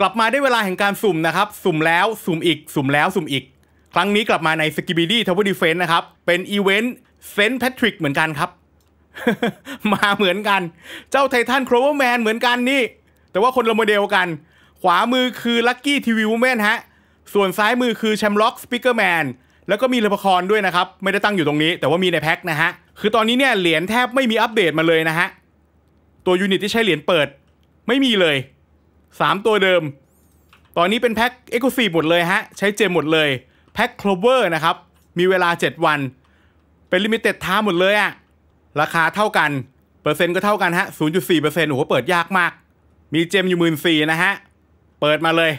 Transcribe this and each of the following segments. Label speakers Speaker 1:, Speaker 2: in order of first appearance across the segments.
Speaker 1: กลับมาได้เวลาแห่งการสุ่มนะครับ สุ่มแล้ว สุ่มอีก สุ่มแล้ว สุ่มอีก ครั้งนี้กลับมาในสกิบิดี้ทาวเวอร์ดีเฟนต์นะครับ เป็นอีเวนต์เซนต์แพทริกเหมือนกันครับ มาเหมือนกัน เจ้าไททันโครเวอร์แมนเหมือนกันนี่ แต่ว่าคนละโมเดลกัน ขวามือคือลักกี้ทีวีวูแมนฮะ ส่วนซ้ายมือคือแชมล็อกสปิเกอร์แมนแล้วก็มีเละคอนด้วยนะครับ ไม่ได้ตั้งอยู่ตรงนี้ แต่ว่ามีในแพ็คนะฮะ คือตอนนี้เนี่ยเหรียญแทบไม่มีอัปเดตมาเลยนะฮะ ตัวยูนิตที่ใช้เหรียญเปิด ไม่มีเลยสามตัวเดิม ตอนนี้เป็นแพ็คเอ็กซ์ซีหมดเลยฮะ ใช้เจมหมดเลย แพ็คโคลเวอร์นะครับ มีเวลา 7 วัน เป็น ลิมิเต็ดท้าหมดเลยอะราคาเท่ากัน เปอร์เซ็นต์ก็เท่ากัน ฮะ 0.4%โอ้โห เปิดยากมาก มีเจมอยู่หมื่นสี่นะฮะ เปิดมาเลย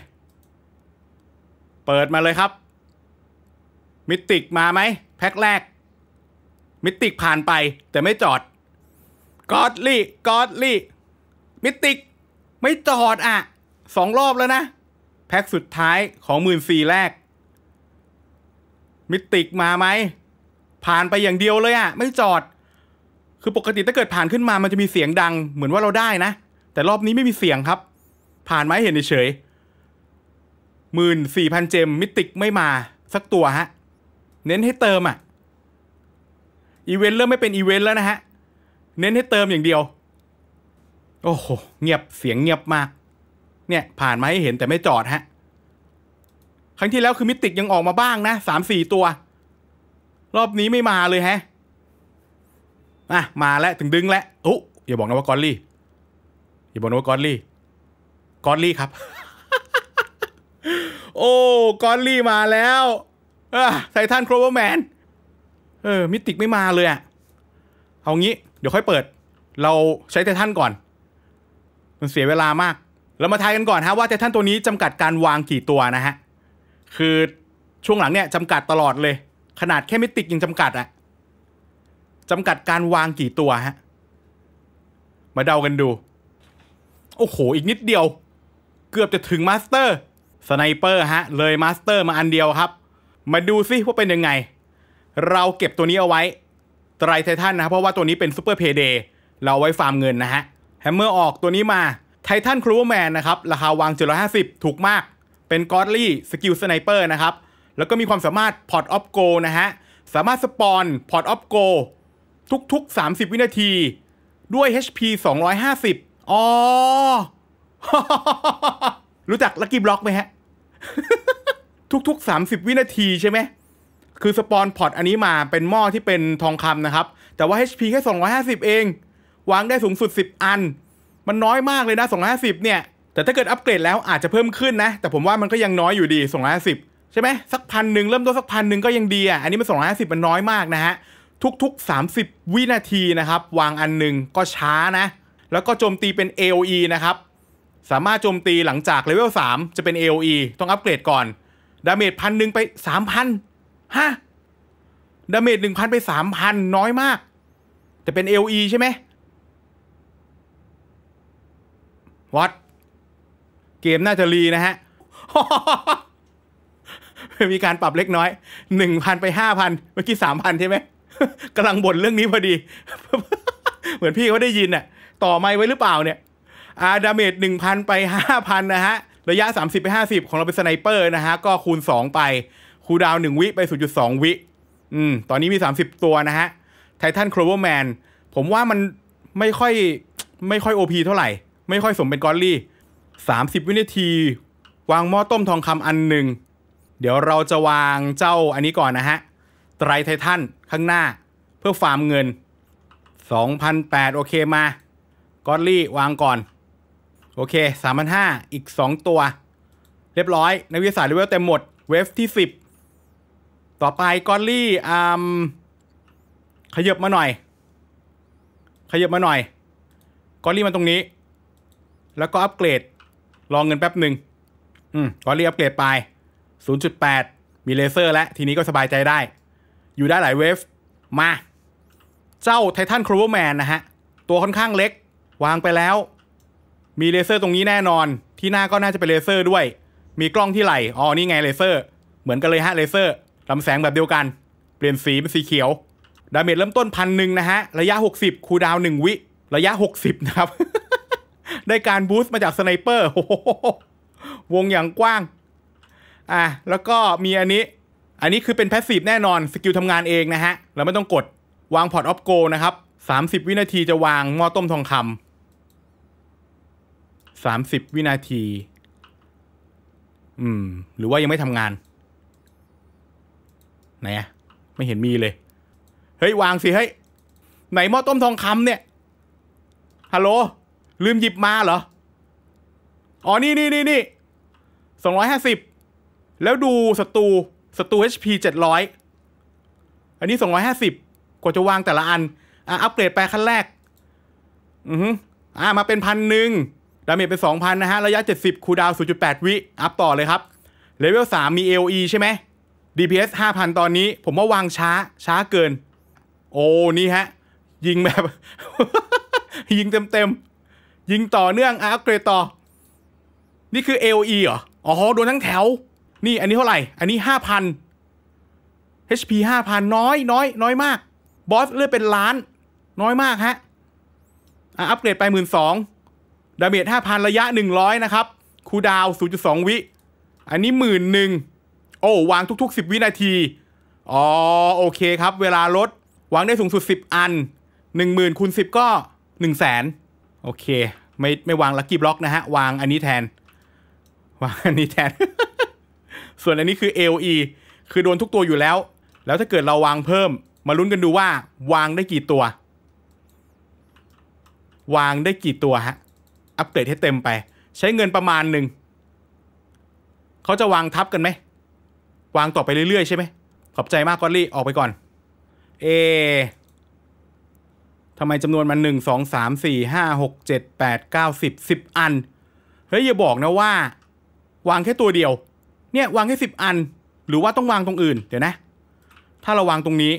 Speaker 1: เปิดมาเลยครับ มิติกมาไหมแพ็คแรก มิติกผ่านไป แต่ไม่จอด กอดลี่ กอดลี่ มิติกไม่จอดอ่ะสองรอบแล้วนะ แพ็คสุดท้ายของหมื่นสี่แรกมิติก มาไหม ผ่านไปอย่างเดียวเลยอ่ะ ไม่จอด คือปกติถ้าเกิดผ่านขึ้นมามันจะมีเสียงดัง เหมือนว่าเราได้นะ แต่รอบนี้ไม่มีเสียงครับ ผ่านไหมเห็นเฉยหมื่นสี่พันเจมมิติกไม่มาสักตัวฮะ เน้นให้เติมอ่ะ อีเวนต์เริ่มไม่เป็นอีเวนต์แล้วนะฮะ เน้นให้เติมอย่างเดียวโอ้โห เงียบเสียงเงียบมาก เนี่ย ผ่านมาให้เห็นแต่ไม่จอดฮะ ครั้งที่แล้ว คือมิติกยังออกมาบ้างนะสามสี่ตัว รอบนี้ไม่มาเลยฮะ อ่ะ มาแล้ว ถึงดึงแล้วอุ๊อย่าบอกนะว่ากอรลี่อย่าบอกนะว่ากอรลี่ กอรลี่ครับ โอ้ กอรลี่มาแล้วไททันโครเวอร์แมนเออ มิติกไม่มาเลยอะเอางี้ เดี๋ยวค่อยเปิด เราใช้ไททันก่อนมันเสียเวลามาก เรามาทายกันก่อนฮะว่าไททันตัวนี้จำกัดการวางกี่ตัวนะฮะ คือช่วงหลังเนี่ยจำกัดตลอดเลย ขนาดแค่มิติกยังจำกัดอะจำกัดการวางกี่ตัวฮะ มาเดากันดู โอ้โห อีกนิดเดียว เกือบจะถึงมาสเตอร์ สไนเปอร์ฮะ เลยมาสเตอร์มาอันเดียวครับ มาดูซิว่าเป็นยังไง เราเก็บตัวนี้เอาไว้ไตรไททันนะ เพราะว่าตัวนี้เป็นซูเปอร์เพเดย์ เราไว้ฟาร์มเงินนะฮะแฮมเมอร์ออกตัวนี้มาไททันครูเวแมนนะครับ ราคาวาง 750 ถูกมากเป็นกอ์ลี่สกิลสไนเปอร์นะครับ แล้วก็มีความสามารถพอร์ตออฟโกนะฮะ สามารถสปอนพอร์ตออฟโกทุกๆ 30 วินาทีด้วย HP 250 อ๋อรู้จักลักกี้บล็อกไหมฮะ ทุกๆ 30 วินาทีใช่ไหมคือสปอนพอร์ตอันนี้มาเป็นหม้อที่เป็นทองคำนะครับแต่ว่า HP แค่250 เองวางได้สูงสุด 10 อัน มันน้อยมากเลยนะ 250 เนี่ย แต่ถ้าเกิดอัปเกรดแล้วอาจจะเพิ่มขึ้นนะ แต่ผมว่ามันก็ยังน้อยอยู่ดี 250 ใช่ไหมสักพันหนึ่งเริ่มต้นสักพันหนึ่งก็ยังดีอ่ะ อันนี้มัน250มันน้อยมากนะฮะ ทุก ๆ 30 วินาทีนะครับ วางอันหนึ่งก็ช้านะ แล้วก็โจมตีเป็น AOE นะครับ สามารถโจมตีหลังจากเลเวล3จะเป็น AOE ต้องอัปเกรดก่อน ดาเมจพันหนึ่งไป3,000ฮะ ดาเมจ1,000ไป3,000 น้อยมาก แต่เป็น AOE ใช่ไหมวัดเกมน่าจะรีนะฮะ มีการปรับเล็กน้อยหนึ่งพันไปห้าพันเมื่อกี้สามพันใช่ไหมกำลังบ่นเรื่องนี้พอดี เหมือนพี่เขาได้ยินน่ะ ต่อไม้ไว้หรือเปล่าเนี่ย อาดาเมจหนึ่งพันไปห้าพันนะฮะ ระยะสามสิบไปห้าสิบของเราเป็นสไนเปอร์นะฮะ ก็คูณสองไปคูดาวหนึ่งวิไป0ูจุดสองวิ อืม ตอนนี้มีสามสิบตัวนะฮะ ไททันโครเวอร์แมนผมว่ามันไม่ค่อย ไม่ค่อยโอพีเท่าไหร่ไม่ค่อยสมเป็นกอลลี่ 30 วินาทีวางหม้อต้มทองคำอันหนึ่ง เดี๋ยวเราจะวางเจ้าอันนี้ก่อนนะฮะ ไตรไททันข้างหน้า เพื่อฟาร์มเงิน2,008โอเคมา กอลลี่วางก่อน โอเค 3,500อีก 2 ตัว เรียบร้อยนักวิทยาศาสตร์เลเวลเต็มหมด เวฟที่ 10 ต่อไปกอลลี่อืมขยับมาหน่อย ขยับมาหน่อย กอลลี่มาตรงนี้แล้วก็อัปเกรดรองเงินแป๊บหนึ่ง อืมกอรีอัปเกรดไป 0.8 มีเลเซอร์แล้ว ทีนี้ก็สบายใจได้ อยู่ได้หลายเวฟ มา เจ้าไททันครูเวอร์แมนนะฮะ ตัวค่อนข้างเล็ก วางไปแล้ว มีเลเซอร์ตรงนี้แน่นอน ที่หน้าก็น่าจะเป็นเลเซอร์ด้วย มีกล้องที่ไหล อ๋อ นี่ไงเลเซอร์ เหมือนกันเลยฮะ เลเซอร์ ลำแสงแบบเดียวกัน เปลี่ยนสีเป็นสีเขียว ดาเมจเริ่มต้นพันหนึ่งนะฮะ ระยะ60คูดาวหนึ่งวิ ระยะ60นะครับได้การบูสต์มาจากสไนเปอร์วงอย่างกว้าง อ่ะ แล้วก็มีอันนี้ อันนี้คือเป็นแพสซีฟแน่นอน สกิลทำงานเองนะฮะ เราไม่ต้องกดวางพอร์ตออฟโกนะครับ 30 วินาทีจะวางหม้อต้มทองคำสามสิบวินาที อืม หรือว่ายังไม่ทำงาน ไหนอะไม่เห็นมีเลย เฮ้ย วางสิ เฮ้ย ไหนหม้อต้มทองคำเนี่ย ฮัลโหลลืมหยิบมาเหรอ อ๋อนี่นี่นี่นี่ สองร้อยห้าสิบแล้วดูศัตรูศัตรู HP เจ็ดร้อยอันนี้สองร้อยห้าสิบ กว่าจะวางแต่ละอัน อ่ะอัปเกรดแปลขั้นแรก อืออ่ามาเป็นพันหนึ่งดาเมจเป็นสองพันนะฮะ ระยะเจ็ดสิบคูดาวศูนย์จุดแปดวิ อัพต่อเลยครับเลเวลสามมี AOE ใช่ไหม DPS ห้าพันตอนนี้ ผมว่าวางช้า ช้าเกิน โอ้นี่ฮะ ยิงแบบ ยิงเต็มเต็มยิงต่อเนื่อง อัพเกรดต่อ นี่คือ AOE เหรอ อ๋อ โดนทั้งแถว นี่อันนี้เท่าไหร่ อันนี้ห้าพัน HP ห้าพันน้อยน้อย น้อยมาก บอสเลือดเป็นล้าน น้อยมากฮะ อัพเกรดไปหมื่นสองดาเมจห้าพันระยะหนึ่งร้อยนะครับ คูดาวศูนย์จุดสองวิ อันนี้หมื่นหนึ่ง โอ้ วางทุกๆสิบวินาที อ๋อโอเคครับ เวลาลดวางได้สูงสุดสิบอัน หนึ่งหมื่นคูณสิบก็หนึ่งแสนโอเคไม่ไม่วางลักกี้บล็อกนะฮะวางอันนี้แทน วางอันนี้แทนส่วนอันนี้คือ AOE คือโดนทุกตัวอยู่แล้ว แล้วถ้าเกิดเราวางเพิ่ม มาลุ้นกันดูว่า วางได้กี่ตัว วางได้กี่ตัวฮะ อัปเดตให้เต็มไป ใช้เงินประมาณหนึ่งเขาจะวางทับกันไหมวางต่อไปเรื่อยๆใช่ไหมขอบใจมากกอลลี่ออกไปก่อน เอทำไมจำนวนมันหนึ่งสองสามสี่ห้าหกเจ็ดแปดเก้าสิบสิบอัน เฮ้ยอย่าบอกนะว่า วางแค่ตัวเดียว เนี่ย วางแค่สิบอัน หรือว่าต้องวางตรงอื่น เดี๋ยวนะ ถ้าเราวางตรงนี้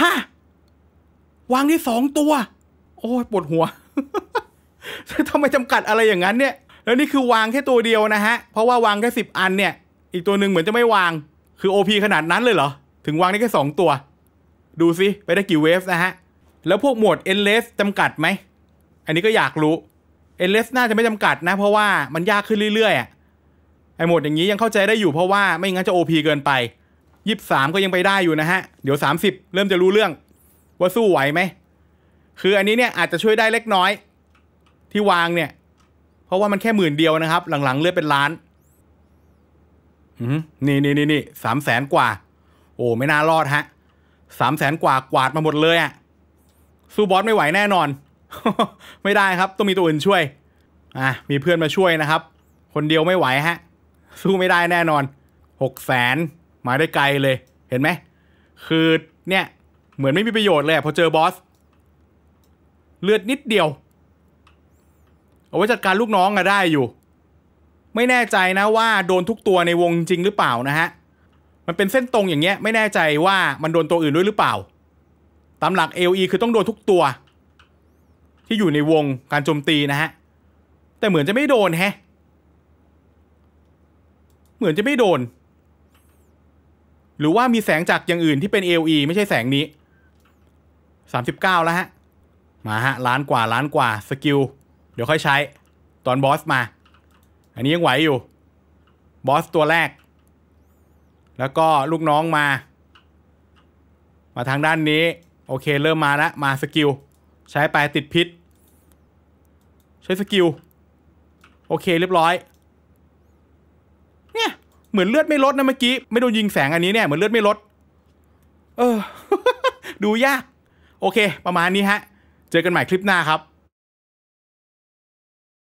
Speaker 1: ฮะาวางได้สองตัว โอ้ยปวดหัวทำไมจำกัดอะไรอย่างนั้นเนี่ย แล้วนี่คือวางแค่ตัวเดียวนะฮะเพราะว่าวางแค่สิบอันเนี่ยอีกตัวหนึ่งเหมือนจะไม่วาง คือโอพีขนาดนั้นเลยเหรอ ถึงวางได้แค่สองตัว ดูสิไปได้กี่เวฟนะฮะแล้วพวกหมวด endless จำกัดไหม อันนี้ก็อยากรู้ endless น่าจะไม่จำกัดนะ เพราะว่ามันยากขึ้นเรื่อยๆอ่ะ ไอ้หมวดอย่างนี้ยังเข้าใจได้อยู่เพราะว่าไม่งั้นจะ OP เกินไปยีิบสามก็ยังไปได้อยู่นะฮะ เดี๋ยวสามสิบเริ่มจะรู้เรื่อง ว่าสู้ไหวไหม คืออันนี้เนี่ยอาจจะช่วยได้เล็กน้อย ที่วางเนี่ย เพราะว่ามันแค่หมื่นเดียวนะครับ หลังๆเลือดเป็นล้านนี่นี่นี่นี่สามแสนกว่า โอ้ไม่น่ารอดฮะ สามแสนกว่ากวาดมาหมดเลยอะ่ะสู้บอสไม่ไหวแน่นอน ไม่ได้ครับต้องมีตัวอื่นช่วยอ่ะมีเพื่อนมาช่วยนะครับ คนเดียวไม่ไหวฮะสู้ไม่ได้แน่นอนหกแสนมาได้ไกลเลย เห็นไหมคือเนี่ย เหมือนไม่มีประโยชน์เลยพอเจอบอส เลือดนิดเดียว เอาไว้จัดการลูกน้องอะได้อยู่ ไม่แน่ใจนะ ว่าโดนทุกตัวในวงจริงหรือเปล่านะฮะ มันเป็นเส้นตรงอย่างเงี้ย ไม่แน่ใจว่า มันโดนตัวอื่นด้วยหรือเปล่าตามหลัก AOE คือต้องโดนทุกตัว ที่อยู่ในวงการโจมตีนะฮะ แต่เหมือนจะไม่โดนแฮะ เหมือนจะไม่โดน หรือว่ามีแสงจากอย่างอื่นที่เป็น AOE ไม่ใช่แสงนี้ 39 แล้วฮะ มาฮะล้านกว่าล้านกว่าสกิลเดี๋ยวค่อยใช้ตอนบอสมา อันนี้ยังไหวอยู่บอสตัวแรก แล้วก็ลูกน้องมา มาทางด้านนี้โอเค เริ่มมาละมาสกิล ใช้ไปติดพิษใช้สกิล โอเค เรียบร้อยเนี่ย เหมือนเลือดไม่ลดนะเมื่อกี้ ไม่โดนยิงแสงอันนี้เนี่ย เหมือนเลือดไม่ลด เออดูยาก โอเค ประมาณนี้ฮะ เจอกันใหม่คลิปหน้าครับ